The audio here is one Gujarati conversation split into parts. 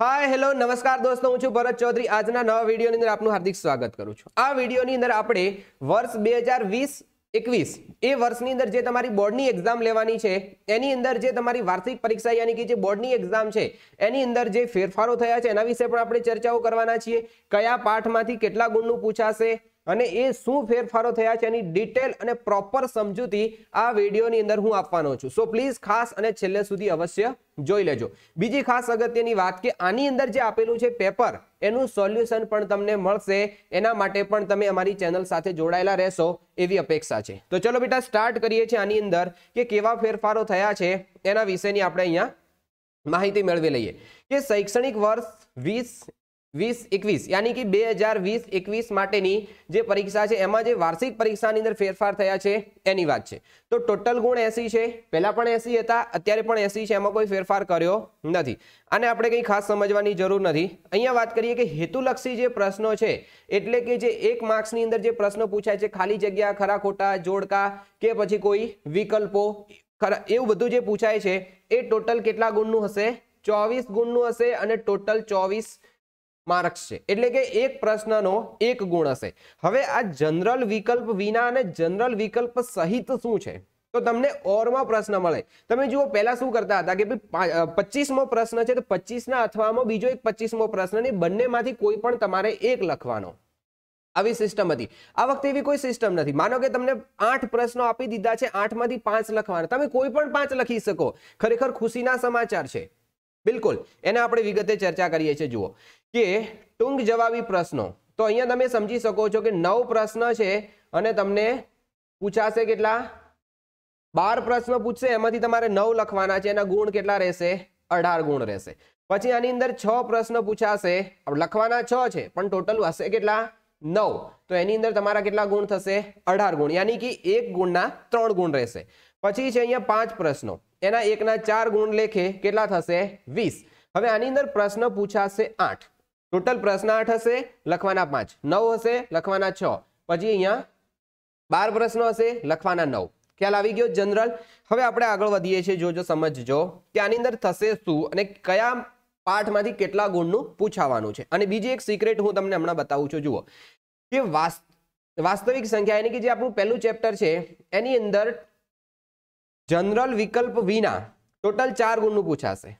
હાય હેલો નમસ્કાર દોસ્તો હું છું ભરત ચૌધરી આજના નવા વિડીયોની અંદર આપનું હાર્દિક સ્વાગત કરું છું આ વિડીયોની અંદર આપણે વર્ષ બે હજાર વીસ એકવીસ એ વર્ષની અંદર જે તમારી બોર્ડની એક્ઝામ લેવાની છે એની અંદર જે તમારી વાર્ષિક પરીક્ષા યાની કે જે બોર્ડની એક્ઝામ છે એની અંદર જે ફેરફારો થયા છે એના વિશે પણ આપણે ચર્ચાઓ કરવાના છીએ કયા પાઠમાંથી કેટલા ગુણનું પૂછાશે અને એ શું ફેરફારો થયા છે એની ડિટેલ અને પ્રોપર સમજૂતી આ વિડીયોની અંદર હું આપવાનો છું સો પ્લીઝ ખાસ અને છેલ્લે સુધી અવશ્ય જોઈ લેજો બીજી ખાસ અગત્યની વાત કે આની અંદર જે આપેલું છે પેપર એનું સોલ્યુશન પણ તમને મળશે એના માટે પણ તમે અમારી ચેનલ સાથે જોડાયેલા રહેશો એવી અપેક્ષા છે તો ચલો બેટા સ્ટાર્ટ કરીએ છીએ આની અંદર કે કેવા ફેરફારો થયા છે એના વિશેની આપણે અહીંયા માહિતી મેળવી લઈએ કે શૈક્ષણિક વર્ષ વીસ વીસ એકવીસ યાની કે બે હજાર વીસ એકવીસ માટેની જે પરીક્ષા છે એમાં જે વાર્ષિક પરીક્ષાની અંદર ફેરફાર થયા છે એની વાત છે તો ટોટલ ગુણ એસી છે પહેલા પણ એસી હતા અત્યારે પણ એસી છે એમાં કોઈ ફેરફાર કર્યો નથી અને આપણે કંઈ ખાસ સમજવાની જરૂર નથી અહીંયા વાત કરીએ કે હેતુલક્ષી જે પ્રશ્નો છે એટલે કે જે એક માર્ક્સની અંદર જે પ્રશ્નો પૂછાય છે ખાલી જગ્યા ખરા ખોટા જોડકા કે પછી કોઈ વિકલ્પો ખરા એવું બધું જે પૂછાય છે એ ટોટલ કેટલા ગુણનું હશે ચોવીસ ગુણનું હશે અને ટોટલ ચોવીસ માર્ક્સ છે એટલે કે એક પ્રશ્નનો એક ગુણ હશે હવે આ જનરલ વિકલ્પ વિના અને જનરલ વિકલ્પ સહિત શું છે તો તમને ઓરમાં પ્રશ્ન મળે તમે જુઓ પહેલા શું કરતા હતા કે ભાઈ પચીસમો પ્રશ્ન છે તો પચીસના અથવામાં બીજો એક પચીસમો પ્રશ્ન ને બંનેમાંથી કોઈ પણ તમારે એક લખવાનો આવી સિસ્ટમ હતી આ વખતે એવી કોઈ સિસ્ટમ નથી માનો કે તમને આઠ પ્રશ્નો આપી દીધા છે આઠમાંથી પાંચ લખવાના તમે કોઈ પણ પાંચ લખી શકો ખરેખર ખુશીના સમાચાર છે બિલકુલ એને આપણે વિગતે ચર્ચા કરીએ છીએ જુઓ કે ટૂંક જવાબી પ્રશ્નો તો અહીંયા તમે સમજી શકો છો કે નવ પ્રશ્ન છે અને તમને પૂછાશે કેટલા બાર પ્રશ્ન પૂછશે એમાંથી તમારે નવ લખવાના છે એના ગુણ કેટલા રહેશે અઢાર ગુણ રહેશે પછી આની અંદર છ પ્રશ્ન પૂછાશે લખવાના છ છે પણ ટોટલ હશે કેટલા નવ તો એની અંદર તમારા કેટલા ગુણ થશે અઢાર ગુણ યાની કે એક ગુણના ત્રણ ગુણ રહેશે પછી છે અહીંયા પાંચ પ્રશ્નો એના એકના ચાર ગુણ લેખે કેટલા થશે વીસ હવે આની અંદર પ્રશ્ન પૂછાશે આઠ ટોટલ પ્રશ્ન આઠ હશે લખવાના પાંચ નવ હશે લખવાના છ પછી અહીંયા બાર પ્રશ્નો હશે લખવાના નવ ખ્યાલ આવી ગયો જનરલ હવે આપણે આગળ વધીએ છીએ જોજો સમજજો કે આની અંદર થશે શું અને કયા પાઠમાંથી કેટલા ગુણનું પૂછાવાનું છે અને બીજી એક સિક્રેટ હું તમને હમણાં બતાવું છું જુઓ કે વાસ્તવિક સંખ્યા એની કે જે આપણું પહેલું ચેપ્ટર છે એની અંદર જનરલ વિકલ્પ વિના ટોટલ ચાર ગુણનું પૂછાશે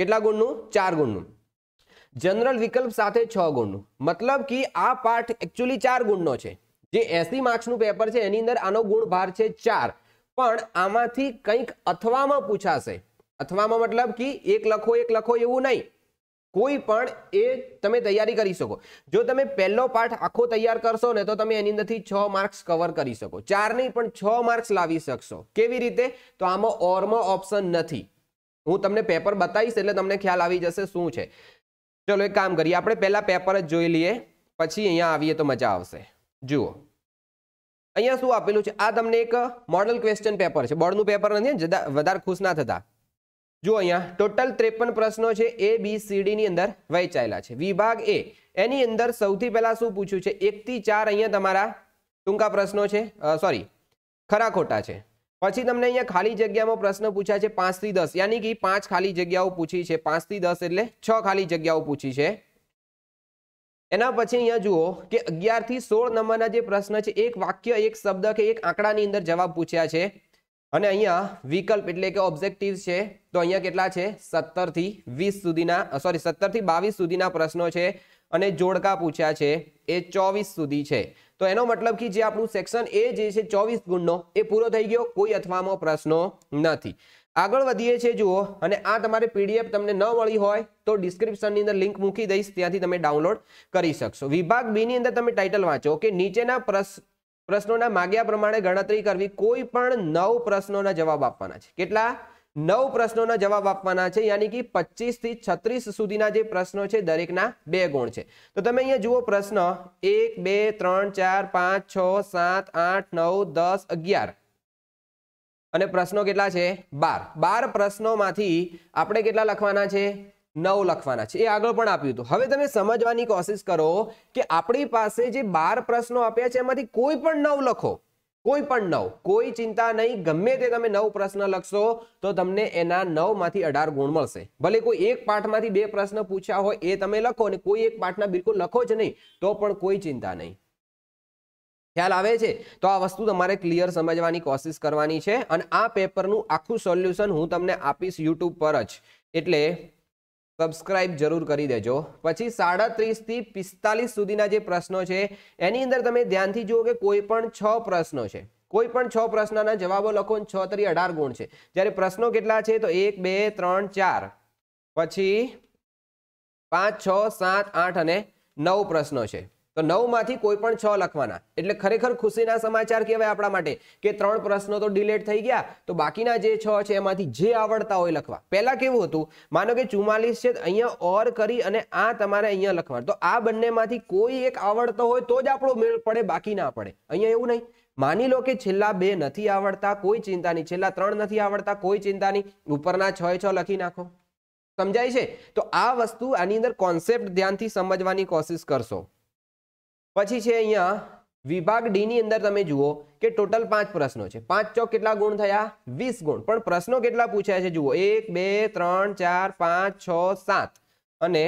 કેટલા ગુણનું ચાર ગુણનું જનરલ વિકલ્પ સાથે છ ગુણનું મતલબ કે આ પાઠ એકચ્યુઅલી ચાર ગુણનો છે જે એસી માર્ક્સનું પેપર છે એની અંદર આનો ગુણ ભાર છે ચાર પણ આમાંથી કંઈક અથવામાં પૂછાશે અથવામાં મતલબ કે એક લખો એક લખો એવું નહીં કોઈ પણ એ તમે તૈયારી કરી શકો જો તમે પહેલો પાઠ આખો તૈયાર કરશો ને તો તમે એની અંદરથી છ માર્ક્સ કવર કરી શકો ચાર નહીં પણ છ માર્ક્સ લાવી શકશો કેવી રીતે તો આમાં ઓરમાં ઓપ્શન નથી હું તમને પેપર બતાવીશ એટલે તમને ખ્યાલ આવી જશે શું છે ચલો એક કામ કરીએ આપણે પહેલાં પેપર જ જોઈ લઈએ પછી અહીંયા આવીએ તો મજા આવશે જુઓ અહીંયા શું આપેલું છે આ તમને એક મોડલ ક્વેશ્ચન પેપર છે બોર્ડનું પેપર નથી વધારે ખુશ ના થતા જો અહીંયા ટોટલ ત્રેપન પ્રશ્નો છે એ બી સી ની અંદર વહેંચાયેલા છે વિભાગ એ એની અંદર સૌથી પહેલા શું પૂછ્યું છે એકથી ચાર અહીંયા તમારા ટૂંકા પ્રશ્નો છે સોરી ખરા ખોટા છે પછી તમને અહીંયા ખાલી જગ્યામાં પ્રશ્ન પૂછ્યા છે પાંચથી દસ યાની કે પાંચ ખાલી જગ્યાઓ પૂછી છે પાંચથી દસ એટલે છ ખાલી જગ્યાઓ પૂછી છે એના પછી અહીંયા જુઓ કે અગિયારથી સોળ નંબરના જે પ્રશ્ન છે એક વાક્ય એક શબ્દ કે એક આંકડાની અંદર જવાબ પૂછ્યા છે અને અહીંયા વિકલ્પ એટલે કે ઓબ્જેક્ટિવ છે તો અહીંયા કેટલા છે સત્તરથી વીસ સુધીના સોરી સત્તરથી બાવીસ સુધીના પ્રશ્નો છે અને જોડકા પૂછ્યા છે એ ચોવીસ સુધી છે તો એનો મતલબ કે જે આપણું સેક્શન એ જે છે ચોવીસ ગુણનો એ પૂરો થઈ ગયો કોઈ અથવામાં પ્રશ્નો નથી આગળ વધીએ છીએ જુઓ અને આ તમારે પીડીએફ તમને ન મળી હોય તો ડિસ્ક્રિપ્શનની અંદર લિંક મૂકી દઈશ ત્યાંથી તમે ડાઉનલોડ કરી શકશો વિભાગ બીની અંદર તમે ટાઇટલ વાંચો કે નીચેના પ્રશ્ન પ્રશ્નોના માગ્યા પ્રમાણે ગણતરી કરવી કોઈ પણ નવ પ્રશ્નોના જવાબ આપવાના છે કેટલા નવ પ્રશ્નોના જવાબ આપવાના છે યાની કે પચીસ થી છત્રીસ સુધીના જે પ્રશ્નો છે દરેકના બે ગુણ છે તો તમે અહીંયા જુઓ પ્રશ્ન એક બે ત્રણ ચાર પાંચ છ સાત આઠ નવ દસ અગિયાર અને પ્રશ્નો કેટલા છે બાર બાર પ્રશ્નોમાંથી આપણે કેટલા લખવાના છે નવ લખવાના છે એ આગળ પણ આપ્યું હતું હવે તમે સમજવાની કોશિશ કરો કે આપણી પાસે જે બાર પ્રશ્નો આપ્યા છે એમાંથી કોઈ પણ નવ લખો કોઈ પણ નવ કોઈ ચિંતા નહીં ગમે તે તમે નવ પ્રશ્ન લખશો તો તમને એના નવમાંથી અઢાર ગુણ મળશે ભલે કોઈ એક પાઠમાંથી બે પ્રશ્ન પૂછ્યા હોય એ તમે લખો અને કોઈ એક પાઠના બિલકુલ લખો જ નહીં તો પણ કોઈ ચિંતા નહીં ખ્યાલ આવે છે તો આ વસ્તુ તમારે ક્લિયર સમજવાની કોશિશ કરવાની છે અને આ પેપરનું આખું સોલ્યુશન હું તમને આપીશ યુટ્યુબ પર જ એટલે સબસ્ક્રાઇબ જરૂર કરી દેજો પછી સાડત્રીસથી પિસ્તાલીસ સુધીના જે પ્રશ્નો છે એની અંદર તમે ધ્યાનથી જુઓ કે કોઈ પણ છ પ્રશ્નો છે કોઈ પણ છ પ્રશ્નના જવાબો લખો છ તરી અઢાર ગુણ છે જ્યારે પ્રશ્નો કેટલા છે તો એક બે ત્રણ ચાર પછી પાંચ છ સાત આઠ અને નવ પ્રશ્નો છે તો નવમાંથી કોઈ પણ છ લખવાના એટલે ખરેખર ખુશીના સમાચાર કહેવાય આપણા માટે કે ત્રણ પ્રશ્નો તો ડિલેટ થઈ ગયા તો બાકીના જે છ છે એમાંથી જે આવડતા હોય લખવા પહેલા કેવું હતું માનો કે ચુમ્માલીસ છે અહીંયા ઓર કરી અને આ તમારે અહીંયા લખવાનું તો આ બંનેમાંથી કોઈ એક આવડતો હોય તો જ આપણો મેળ પડે બાકી ના પડે અહીંયા એવું નહીં માની લો કે છેલ્લા બે નથી આવડતા કોઈ ચિંતા નહીં છેલ્લા ત્રણ નથી આવડતા કોઈ ચિંતા નહીં ઉપરના છ છ લખી નાખો સમજાય છે તો આ વસ્તુ આની અંદર કોન્સેપ્ટ ધ્યાનથી સમજવાની કોશિશ કરશો પછી છે અહીંયા વિભાગ ડી ની અંદર તમે જુઓ કે ટોટલ પાંચ પ્રશ્નો છે પાંચ ચોક કેટલા ગુણ થયા વીસ ગુણ પણ પ્રશ્નો કેટલા પૂછ્યા છે જુઓ એક બે ત્રણ ચાર પાંચ છ સાત અને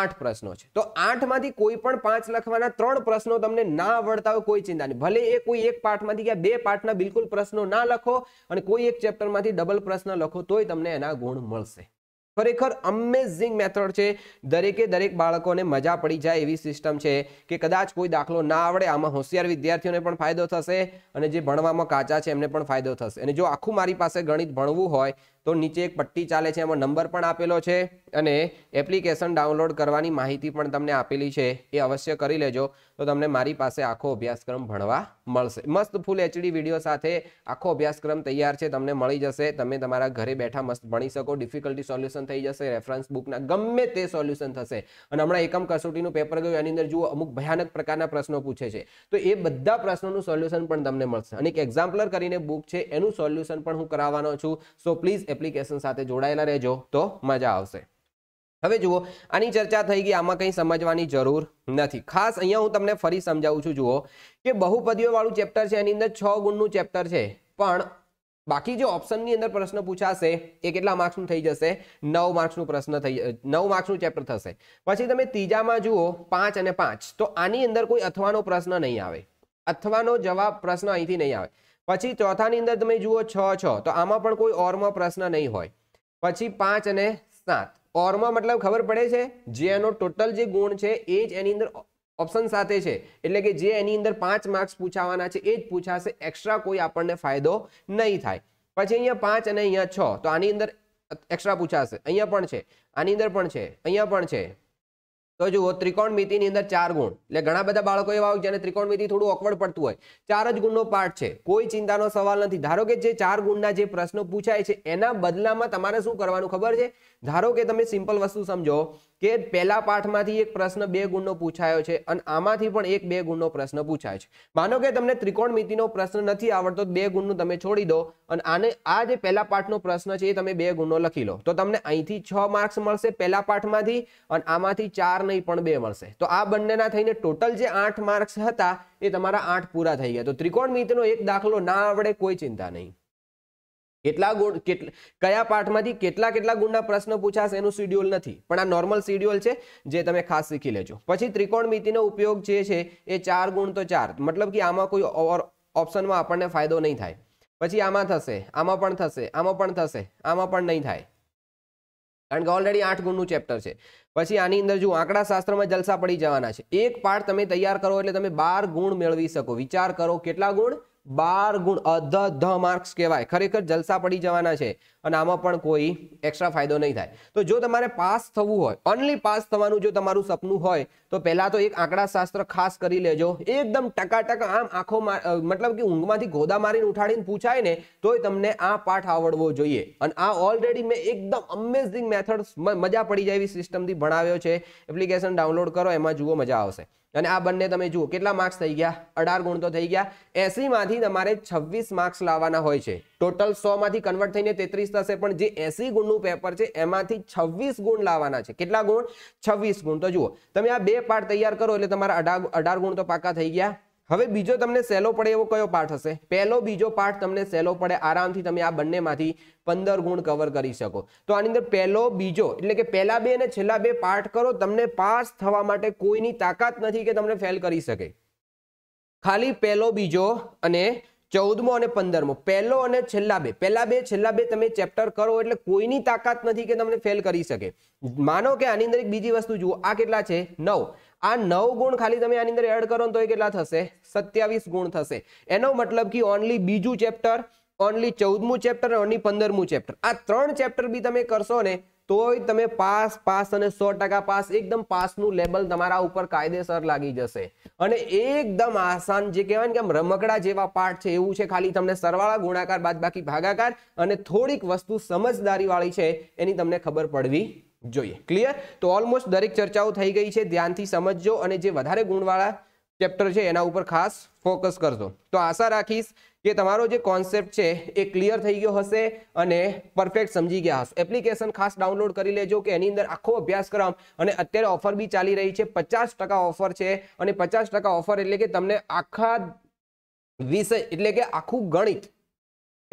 આઠ પ્રશ્નો છે તો આઠમાંથી કોઈ પણ પાંચ લખવાના ત્રણ પ્રશ્નો તમને ના આવડતા હોય કોઈ ચિંતા નહીં ભલે એ કોઈ એક પાઠમાંથી કે બે પાઠના બિલકુલ પ્રશ્નો ના લખો અને કોઈ એક ચેપ્ટરમાંથી ડબલ પ્રશ્ન લખો તોય તમને એના ગુણ મળશે ખરેખર અમેઝિંગ મેથડ છે દરેકે દરેક બાળકોને મજા પડી જાય એવી સિસ્ટમ છે કે કદાચ કોઈ દાખલો ના આવડે આમાં હોશિયાર વિદ્યાર્થીઓને પણ ફાયદો થશે અને જે ભણવામાં કાચા છે એમને પણ ફાયદો થશે અને જો આખું મારી પાસે ગણિત ભણવું હોય તો નીચે એક પટ્ટી ચાલે છે એમાં નંબર પણ આપેલો છે અને એપ્લિકેશન ડાઉનલોડ કરવાની માહિતી પણ તમને આપેલી છે એ અવશ્ય કરી લેજો તો તમને મારી પાસે આખો અભ્યાસક્રમ ભણવા મળશે મસ્ત ફૂલ એચડી વિડીયો સાથે આખો અભ્યાસક્રમ તૈયાર છે તમને મળી જશે તમે તમારા ઘરે બેઠા મસ્ત ભણી શકો ડિફિકલ્ટી સોલ્યુશન થઈ જશે રેફરન્સ બુકના ગમે તે સોલ્યુશન થશે અને હમણાં એકમ કસોટીનું પેપર ગયું એની અંદર જુઓ અમુક ભયાનક પ્રકારના પ્રશ્નો પૂછે છે તો એ બધા પ્રશ્નોનું સોલ્યુશન પણ તમને મળશે અને એક એક્ઝામ્પલર કરીને બુક છે એનું સોલ્યુશન પણ હું કરાવવાનો છું સો પ્લીઝ એપ્લિકેશન સાથે જોડાયેલા રહેજો તો મજા આવશે હવે જુઓ આની ચર્ચા થઈ ગઈ આમાં કંઈ સમજવાની જરૂર નથી ખાસ અહીંયા હું તમને ફરી સમજાવું છું જુઓ કે બહુપદીઓવાળું ચેપ્ટર છે એની અંદર છ ગુણનું ચેપ્ટર છે પણ બાકી જે ઓપ્શનની અંદર પ્રશ્ન પૂછાશે એ કેટલા માર્ક્સનું થઈ જશે નવ માર્ક્સનું પ્રશ્ન થઈ નવ માર્ક્સનું ચેપ્ટર થશે પછી તમે ત્રીજામાં જુઓ પાંચ અને પાંચ તો આની અંદર કોઈ અથવાનો પ્રશ્ન નહીં આવે અથવાનો જવાબ પ્રશ્ન અહીંથી નહીં આવે પછી ચોથાની અંદર તમે જુઓ છ છ તો આમાં પણ કોઈ ઓરમાં પ્રશ્ન નહીં હોય પછી પાંચ અને સાત ઓરમાં મતલબ ખબર પડે છે જે એનો ટોટલ જે ગુણ છે એ જ એની અંદર ઓપ્શન સાથે છે એટલે કે જે એની અંદર પાંચ માર્ક્સ પૂછાવાના છે એ જ પૂછાશે એક્સ્ટ્રા કોઈ આપણને ફાયદો નહીં થાય પછી અહીંયા પાંચ અને અહીંયા છ તો આની અંદર એક્સ્ટ્રા પૂછાશે અહીંયા પણ છે આની અંદર પણ છે અહીંયા પણ છે તો જુઓ મિતિની અંદર ચાર ગુણ એટલે ઘણા બધા બાળકો એવા હોય જેને ત્રિકોણમિતિ થોડું ઓકવર્ડ પડતું હોય ચાર જ ગુણનો પાઠ છે કોઈ ચિંતાનો સવાલ નથી ધારો કે જે ચાર ગુણના જે પ્રશ્નો પૂછાય છે એના બદલામાં તમારે શું કરવાનું ખબર છે ધારો કે તમે સિમ્પલ વસ્તુ સમજો કે પહેલા પાઠમાંથી એક પ્રશ્ન બે ગુણનો પૂછાયો છે અને આમાંથી પણ એક બે ગુણનો પ્રશ્ન પૂછાય છે માનો કે તમને ત્રિકોણ મિતિનો પ્રશ્ન નથી આવડતો બે ગુણનું તમે છોડી દો અને આને આ જે પહેલા પાઠનો પ્રશ્ન છે એ તમે બે ગુણનો લખી લો તો તમને અહીંથી છ માર્ક્સ મળશે પહેલા પાઠમાંથી અને આમાંથી ચાર નહીં પણ બે મળશે તો આ બંનેના થઈને ટોટલ જે આઠ માર્ક્સ હતા એ તમારા આઠ પૂરા થઈ ગયા તો ત્રિકોણમિતિનો એક દાખલો ના આવડે કોઈ ચિંતા નહીં કેટલા ગુણ કયા પાઠમાંથી કેટલા કેટલા ગુણના પ્રશ્ન પૂછાશે એનું શિડ્યુલ નથી પણ આ નોર્મલ શિડ્યુલ છે જે તમે ખાસ શીખી લેજો પછી ત્રિકોણ મિતિનો ઉપયોગ જે છે એ ચાર ગુણ તો ચાર મતલબ કે આમાં કોઈ ઓપ્શનમાં આપણને ફાયદો નહીં થાય પછી આમાં થશે આમાં પણ થશે આમાં પણ થશે આમાં પણ નહીં થાય કારણ કે ઓલરેડી આઠ ગુણનું ચેપ્ટર છે પછી આની અંદર જો આંકડા શાસ્ત્રમાં જલસા પડી જવાના છે એક પાઠ તમે તૈયાર કરો એટલે તમે બાર ગુણ મેળવી શકો વિચાર કરો કેટલા ગુણ બાર ગુણ અધ ધ માર્ક્સ કહેવાય ખરેખર જલસા પડી જવાના છે અને આમાં પણ કોઈ એક્સ્ટ્રા ફાયદો નહીં થાય તો જો તમારે પાસ થવું હોય ઓનલી પાસ થવાનું જો તમારું સપનું હોય તો પહેલા તો એક આંકડા શાસ્ત્ર ખાસ કરી લેજો એકદમ ટકા ટકા આમ આંખો મતલબ કે ઊંઘમાંથી ગોદા મારીને ઉઠાડીને પૂછાય ને તોય તમને આ પાઠ આવડવો જોઈએ અને આ ઓલરેડી મેં એકદમ અમેઝિંગ મેથડ મજા પડી જાય એવી સિસ્ટમથી ભણાવ્યો છે એપ્લિકેશન ડાઉનલોડ કરો એમાં જુઓ મજા આવશે અને આ બંને તમે જુઓ કેટલા માર્ક્સ થઈ ગયા અઢાર ગુણ તો થઈ ગયા એસીમાંથી તમારે છવ્વીસ માર્ક્સ લાવવાના હોય છે ટોટલ સોમાંથી કન્વર્ટ થઈને તેત્રીસ થશે પણ જે એસી ગુણનું પેપર છે એમાંથી છવ્વીસ ગુણ લાવવાના છે કેટલા ગુણ છવ્વીસ ગુણ તો જુઓ તમે આ બે પાર્ટ તૈયાર કરો એટલે તમારા અઢાર અઢાર ગુણ તો પાકા થઈ ગયા હવે બીજો તમને સહેલો પડે એવો કયો પાઠ હશે પહેલો બીજો પાઠ તમને સહેલો પડે આરામથી તમે આ બંનેમાંથી પંદર ગુણ કવર કરી શકો તો આની અંદર પહેલો બીજો એટલે કે પહેલા બે અને છેલ્લા બે પાઠ કરો તમને પાસ થવા માટે કોઈની તાકાત નથી કે તમને ફેલ કરી શકે ખાલી પહેલો બીજો અને ચૌદમો અને પંદરમો પહેલો અને છેલ્લા બે પહેલા બે છેલ્લા બે તમે ચેપ્ટર કરો એટલે કોઈની તાકાત નથી કે તમને ફેલ કરી શકે માનો કે આની અંદર એક બીજી વસ્તુ જુઓ આ કેટલા છે નવ આ નવ ગુણ ખાલી તમે આની અંદર એડ કરો તો એ કેટલા થશે સત્યાવીસ ગુણ થશે એનો મતલબ કે ઓનલી બીજું ચેપ્ટર ઓનલી ચૌદમું ચેપ્ટર ઓનલી પંદરમું ચેપ્ટર આ ત્રણ ચેપ્ટર બી તમે કરશો ને તોય તમે પાસ પાસ અને સો ટકા પાસ એકદમ પાસનું લેબલ તમારા ઉપર કાયદેસર લાગી જશે અને એકદમ આસાન જે કહેવાય ને કે આમ રમકડા જેવા પાઠ છે એવું છે ખાલી તમને સરવાળા ગુણાકાર બાદબાકી ભાગાકાર અને થોડીક વસ્તુ સમજદારીવાળી છે એની તમને ખબર પડવી જોઈએ ક્લિયર તો ઓલમોસ્ટ દરેક ચર્ચાઓ થઈ ગઈ છે ધ્યાનથી સમજજો અને જે વધારે ગુણવાળા ચેપ્ટર છે એના ઉપર ખાસ ફોકસ કરજો તો આશા રાખીશ કે તમારો જે કોન્સેપ્ટ છે એ ક્લિયર થઈ ગયો હશે અને પરફેક્ટ સમજી ગયા હશે એપ્લિકેશન ખાસ ડાઉનલોડ કરી લેજો કે એની અંદર આખો અભ્યાસક્રમ અને અત્યારે ઓફર બી ચાલી રહી છે પચાસ ઓફર છે અને પચાસ ઓફર એટલે કે તમને આખા વિષય એટલે કે આખું ગણિત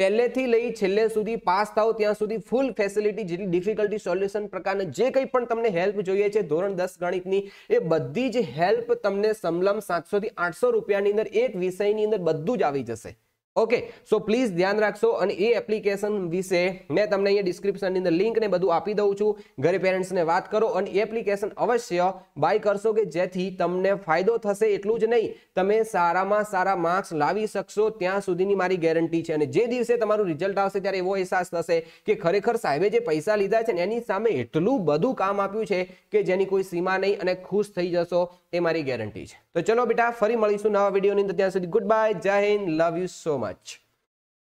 પહેલેથી લઈ છેલ્લે સુધી પાસ થાવ ત્યાં સુધી ફૂલ ફેસિલિટી જેટલી ડિફિકલ્ટી સોલ્યુશન પ્રકારના જે કંઈ પણ તમને હેલ્પ જોઈએ છે ધોરણ દસ ગણિતની એ બધી જ હેલ્પ તમને સમલમ સાતસોથી આઠસો રૂપિયાની અંદર એક વિષયની અંદર બધું જ આવી જશે ઓકે સો પ્લીઝ ધ્યાન રાખશો અને એ એપ્લિકેશન વિશે મેં તમને અહીંયા ડિસ્ક્રિપ્શનની અંદર લિંક ને બધું આપી દઉં છું ઘરે પેરેન્ટ્સને વાત કરો અને એ એપ્લિકેશન અવશ્ય બાય કરશો કે જેથી તમને ફાયદો થશે એટલું જ નહીં તમે સારામાં સારા માર્ક્સ લાવી શકશો ત્યાં સુધીની મારી ગેરંટી છે અને જે દિવસે તમારું રિઝલ્ટ આવશે ત્યારે એવો અહેસાસ થશે કે ખરેખર સાહેબે જે પૈસા લીધા છે ને એની સામે એટલું બધું કામ આપ્યું છે કે જેની કોઈ સીમા નહીં અને ખુશ થઈ જશો એ મારી ગેરંટી છે તો ચલો બેટા ફરી મળીશું નવા વિડીયોની અંદર ત્યાં સુધી good bye Jai Hind love you so much.